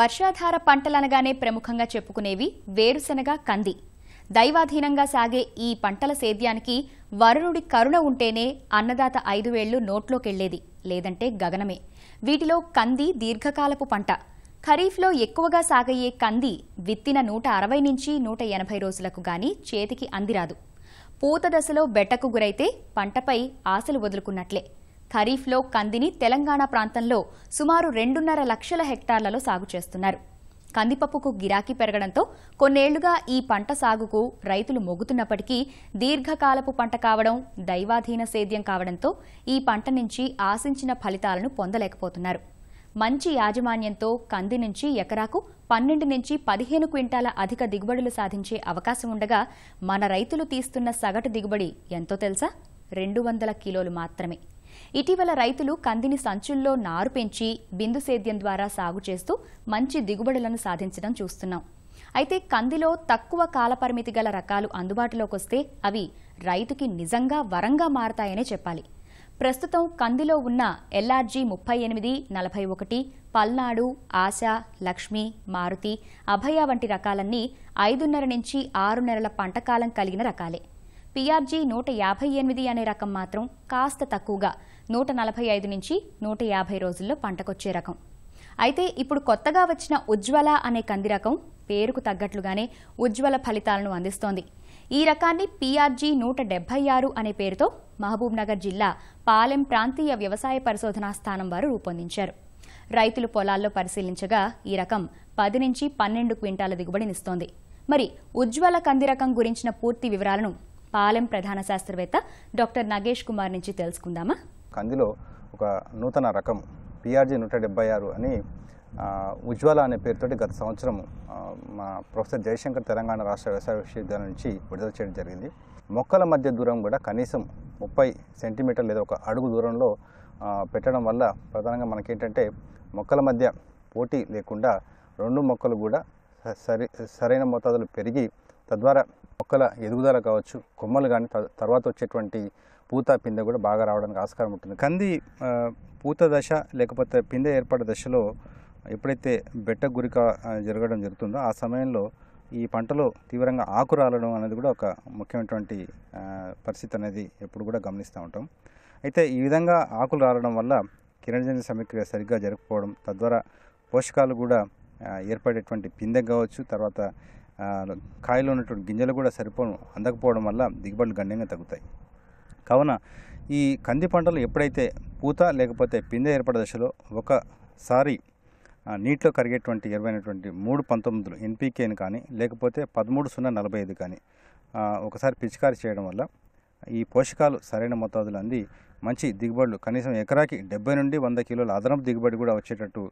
వర్షాధార పంటలనగానే ప్రముఖంగా చెప్పుకునేవి వేరుశెనగ కంది దైవాధీనంగా సాగే ఈ పంటల సేద్యానికి వరుణుడి కరుణ ఉంటేనే అన్నదాత ఐదు వేళ్లు నోట్లోకెళ్లేది లేదంటే గగనమే వీటిలో కంది దీర్ఘకాలపు పంట ఖరీఫ్లో ఎక్కువగా సాగయ్యే కంది విత్తిన నూట అరవై నుంచి నూట ఎనభై రోజులకు గాని చేతికి అందిరాదు పూత దశలో బెట్టకు గురైతే పంటపై ఆశలు వదులుకున్నట్లే ఖరీఫ్లో కందిని తెలంగాణ ప్రాంతంలో సుమారు రెండున్నర లక్షల హెక్టార్లలో సాగు చేస్తున్నారు కందిపప్పుకు గిరాకీ పెరగడంతో కొన్నేళ్లుగా ఈ పంట సాగుకు రైతులు మొగుతున్నప్పటికీ దీర్ఘకాలపు పంట కావడం దైవాధీన సేద్యం కావడంతో ఈ పంట నుంచి ఆశించిన ఫలితాలను పొందలేకపోతున్నారు మంచి యాజమాన్యంతో కంది నుంచి ఎకరాకు పన్నెండు నుంచి పదిహేను క్వింటాల అధిక దిగుబడులు సాధించే అవకాశం ఉండగా మన రైతులు తీస్తున్న సగటు దిగుబడి ఎంతో తెలుసా రెండు వందల కిలోలు మాత్రమే ఇటీవల రైతులు కందిని సంచుల్లో నారు పెంచి బిందు సేద్యం ద్వారా సాగు చేస్తూ మంచి దిగుబడులను సాధించడం చూస్తున్నాం అయితే కందిలో తక్కువ కాలపరిమితి గల రకాలు అందుబాటులోకి వస్తే అవి రైతుకి నిజంగా వరంగా మారతాయనే చెప్పాలి ప్రస్తుతం కందిలో ఉన్న ఎల్ఆర్జీ ముప్పై ఎనిమిది నలభై ఒకటి పల్నాడు ఆశ లక్ష్మి మారుతి అభయ వంటి రకాలన్నీ ఐదున్నర నుంచి ఆరు నెలల పంటకాలం కలిగిన రకాలే పిఆర్జీ నూట యాభై ఎనిమిది అనే రకం మాత్రం కాస్త తక్కువగా నూట నలభై ఐదు నుంచి నూట యాభై రోజుల్లో పంటకొచ్చే రకం అయితే ఇప్పుడు కొత్తగా వచ్చిన ఉజ్వల అనే కంది రకం పేరుకు తగ్గట్లుగానే ఉజ్వల ఫలితాలను అందిస్తోంది ఈ రకాన్ని పీఆర్జీ నూట డెబ్బై ఆరు అనే పేరుతో మహబూబ్నగర్ జిల్లా పాలెం ప్రాంతీయ వ్యవసాయ పరిశోధనా స్థానం వారు రూపొందించారు రైతులు పొలాల్లో పరిశీలించగా ఈ రకం పది నుంచి పన్నెండు క్వింటాల దిగుబడినిస్తోంది మరి ఉజ్వల కంది రకం గురించిన పూర్తి వివరాలను పాలెం ప్రధాన శాస్త్రవేత్త డాక్టర్ నగేష్ కుమార్ నుంచి తెలుసుకుందామా కందిలో ఒక నూతన రకం పిఆర్జీ నూట డెబ్బై ఆరు అని ఉజ్వల అనే పేరుతోటి గత సంవత్సరం మా ప్రొఫెసర్ జయశంకర్ తెలంగాణ రాష్ట్ర వ్యవసాయ విశ్వవిద్యాలయం నుంచి విడుదల చేయడం జరిగింది మొక్కల మధ్య దూరం కూడా కనీసం ముప్పై సెంటీమీటర్ లేదా ఒక అడుగు దూరంలో పెట్టడం వల్ల ప్రధానంగా మనకేంటంటే మొక్కల మధ్య పోటీ లేకుండా రెండు మొక్కలు కూడా సరి సరైన మోతాదులు పెరిగి తద్వారా మొక్కల ఎదుగుదల కావచ్చు కొమ్మలు కానీ తర్వాత వచ్చేటువంటి పూత పిందె కూడా బాగా రావడానికి ఆస్కారం ఉంటుంది కంది పూత దశ లేకపోతే పిందె ఏర్పడే దశలో ఎప్పుడైతే బెట్ట గురిక జరగడం జరుగుతుందో ఆ సమయంలో ఈ పంటలో తీవ్రంగా ఆకు రాలడం అనేది కూడా ఒక ముఖ్యమైనటువంటి పరిస్థితి అనేది ఎప్పుడు కూడా గమనిస్తూ ఉంటాం అయితే ఈ విధంగా ఆకులు రాలడం వల్ల కిరణజన్య సమీక్ష సరిగ్గా జరగకపోవడం తద్వారా పోషకాలు కూడా ఏర్పడేటువంటి పిందె కావచ్చు తర్వాత కాయలో ఉన్నటువంటి గింజలు కూడా సరిపో అందకపోవడం వల్ల దిగుబడులు గణ్యంగా తగ్గుతాయి కావున ఈ కంది పంటలు ఎప్పుడైతే పూత లేకపోతే పిందె ఏర్పడే దశలో ఒకసారి నీటిలో కరిగేటువంటి ఎరువైనటువంటి మూడు పంతొమ్మిదిలు ఎన్పికేని కానీ లేకపోతే పదమూడు సున్నా నలభై ఐదు కానీ ఒకసారి పిచికారి చేయడం వల్ల ఈ పోషకాలు సరైన మొత్తాదులు అంది మంచి దిగుబడులు కనీసం ఎకరాకి డెబ్బై నుండి వంద కిలోల అదనపు దిగుబడి కూడా వచ్చేటట్టు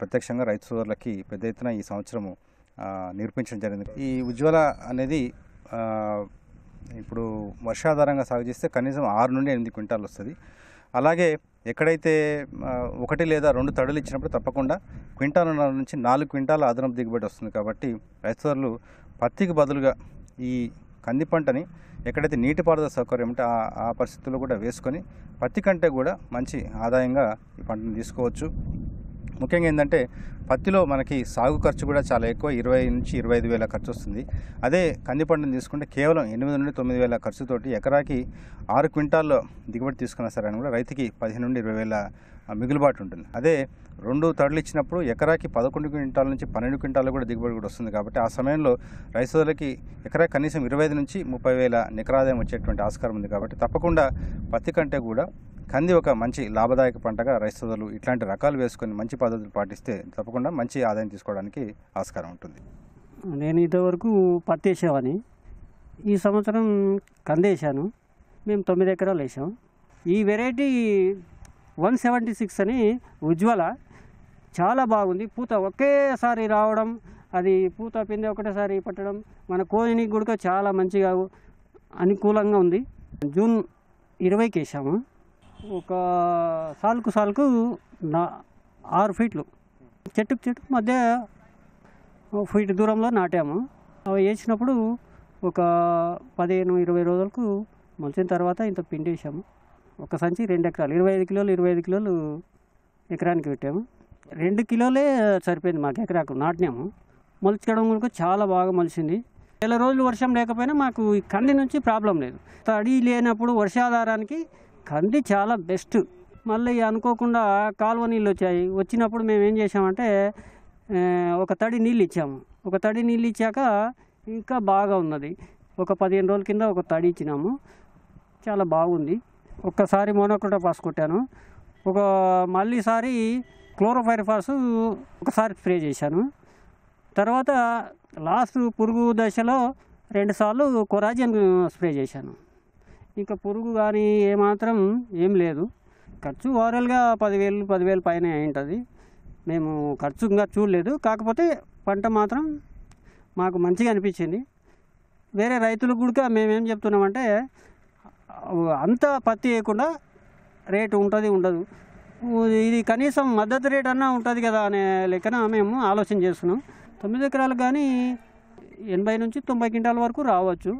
ప్రత్యక్షంగా రైతు సోదరులకి పెద్ద ఎత్తున ఈ సంవత్సరము నిరూపించడం జరిగింది ఈ ఉజ్వల అనేది ఇప్పుడు వర్షాధారంగా సాగు చేస్తే కనీసం ఆరు నుండి ఎనిమిది క్వింటాలు వస్తుంది అలాగే ఎక్కడైతే ఒకటి లేదా రెండు తడులు ఇచ్చినప్పుడు తప్పకుండా క్వింటాల నుంచి నాలుగు క్వింటాల అదనపు దిగుబడి వస్తుంది కాబట్టి రైతులు పత్తికి బదులుగా ఈ కంది పంటని ఎక్కడైతే నీటిపారుదల సౌకర్యం ఉంటే ఆ పరిస్థితుల్లో కూడా వేసుకొని పత్తి కంటే కూడా మంచి ఆదాయంగా ఈ పంటను తీసుకోవచ్చు ముఖ్యంగా ఏంటంటే పత్తిలో మనకి సాగు ఖర్చు కూడా చాలా ఎక్కువ ఇరవై నుంచి ఇరవై ఐదు వేల ఖర్చు వస్తుంది అదే కంది పంటను తీసుకుంటే కేవలం ఎనిమిది నుండి తొమ్మిది వేల ఖర్చుతోటి ఎకరాకి ఆరు క్వింటాల్లో దిగుబడి తీసుకున్నా సరే అని కూడా రైతుకి పదిహేను నుండి ఇరవై వేల మిగులుబాటు ఉంటుంది అదే రెండు తడులు ఇచ్చినప్పుడు ఎకరాకి పదకొండు క్వింటాల నుంచి పన్నెండు క్వింటాల కూడా దిగుబడి కూడా వస్తుంది కాబట్టి ఆ సమయంలో రైతులకి ఎకరా కనీసం ఇరవై ఐదు నుంచి ముప్పై వేల నికరాదాయం వచ్చేటువంటి ఆస్కారం ఉంది కాబట్టి తప్పకుండా పత్తి కంటే కూడా కంది ఒక మంచి లాభదాయక పంటగా రైతులు ఇట్లాంటి రకాలు వేసుకొని మంచి పద్ధతులు పాటిస్తే తప్పకుండా మంచి ఆదాయం తీసుకోవడానికి ఆస్కారం ఉంటుంది నేను ఇంతవరకు పత్తి వేసేవాని ఈ సంవత్సరం కంది వేసాను మేము తొమ్మిది ఎకరాలు వేసాం ఈ వెరైటీ వన్ సెవెంటీ సిక్స్ అని ఉజ్వల చాలా బాగుంది పూత ఒకేసారి రావడం అది పూత పిందె ఒకటేసారి పట్టడం మన కోయిని కూడా చాలా మంచిగా అనుకూలంగా ఉంది జూన్ ఇరవైకి వేసాము ఒక సాలుకు సాల్కు నా ఆరు ఫీట్లు చెట్టుకు చెట్టుకు మధ్య ఫీట్ దూరంలో నాటాము అవి వేసినప్పుడు ఒక పదిహేను ఇరవై రోజులకు మొలిచిన తర్వాత ఇంత పిండి వేసాము ఒక సంచి రెండు ఎకరాలు ఇరవై ఐదు కిలోలు ఇరవై ఐదు కిలోలు ఎకరానికి పెట్టాము రెండు కిలోలే సరిపోయింది మాకు ఎకరాకు నాటినాము మొలిచడం కనుక చాలా బాగా మొలిచింది నెల రోజులు వర్షం లేకపోయినా మాకు కంది నుంచి ప్రాబ్లం లేదు తడి లేనప్పుడు వర్షాధారానికి కంది చాలా బెస్ట్ మళ్ళీ అనుకోకుండా కాలువ నీళ్ళు వచ్చాయి వచ్చినప్పుడు మేము ఏం చేసామంటే ఒక తడి నీళ్ళు ఇచ్చాము ఒక తడి నీళ్ళు ఇచ్చాక ఇంకా బాగా ఉన్నది ఒక పదిహేను రోజుల కింద ఒక తడి ఇచ్చినాము చాలా బాగుంది ఒక్కసారి మోనోక్రోటో పాస్ కొట్టాను ఒక మళ్ళీసారి క్లోరోఫైరిఫాస్ ఒకసారి స్ప్రే చేశాను తర్వాత లాస్ట్ పురుగు దశలో రెండుసార్లు కొరాజిన్ స్ప్రే చేశాను ఇంకా పురుగు కానీ ఏమాత్రం ఏం లేదు ఖర్చు ఓవరాల్గా పదివేలు పదివేలు పైన ఉంటుంది మేము ఖర్చు ఇంకా చూడలేదు కాకపోతే పంట మాత్రం మాకు మంచిగా అనిపించింది వేరే రైతులకు కూడా మేమేం చెప్తున్నామంటే అంత పత్తి వేయకుండా రేటు ఉంటుంది ఉండదు ఇది కనీసం మద్దతు రేట్ అన్నా ఉంటుంది కదా అనే లెక్కన మేము ఆలోచన చేస్తున్నాం తొమ్మిది ఎకరాలు కానీ ఎనభై నుంచి తొంభై కింటాల వరకు రావచ్చు